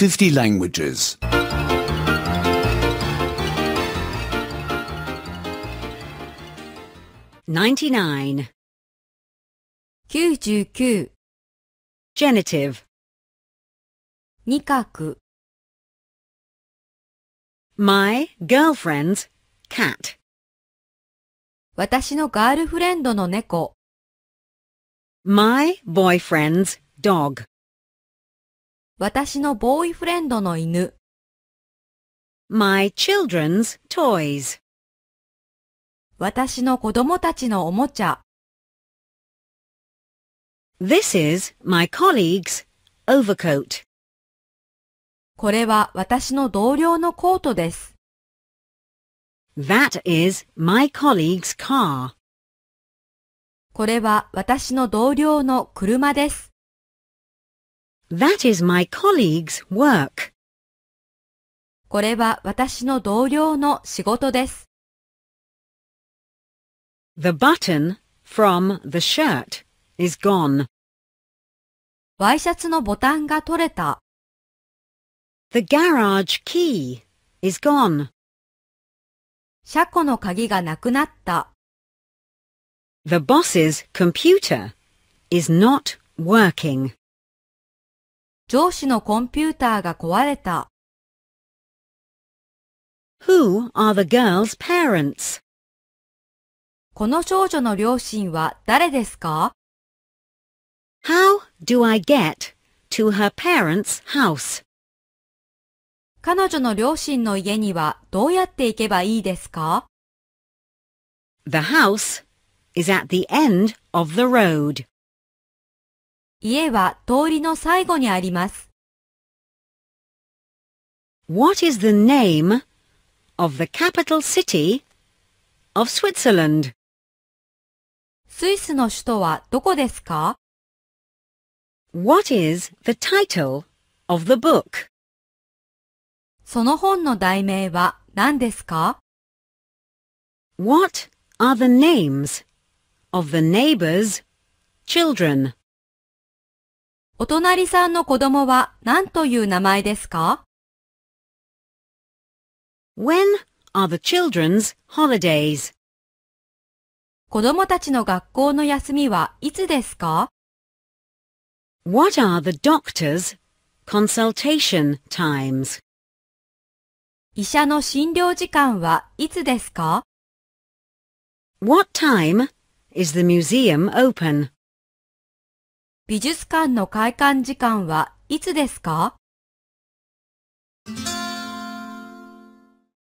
50 languages. 99 99 Genitive 二角 My girlfriend's cat 私のガールフレンドの猫 My boyfriend's dog 私のボーイフレンドの犬。My children's toys. 私の子供たちのおもちゃ。This is my colleague's overcoat. これは私の同僚のコートです。That is my colleague's car. これは私の同僚の車です。That is my colleague's work. これは私の同僚の仕事です。The button from the shirt is gone. ワイシャツのボタンが取れた。The garage key is gone. 車庫の鍵がなくなった。The boss's computer is not working. 上司のコンピューターが壊れた。Who are the girl's parents? この少女の両親は誰ですか ?How do I get to her parents' house? 彼女の両親の家にはどうやって行けばいいですか ?The house is at the end of the road. 家は通りの最後にあります。What is the name of the capital city of Switzerland? スイスの首都はどこですか ?What is the title of the book? その本の題名は何ですか ?What are the names of the neighbor's children? お隣さんの子供は何という名前ですか ?When are the children's holidays? 子供たちの学校の休みはいつですか ?What are the doctor's consultation times? 医者の診療時間はいつですか ?What time is the museum open? 美術館の開館時間はいつですか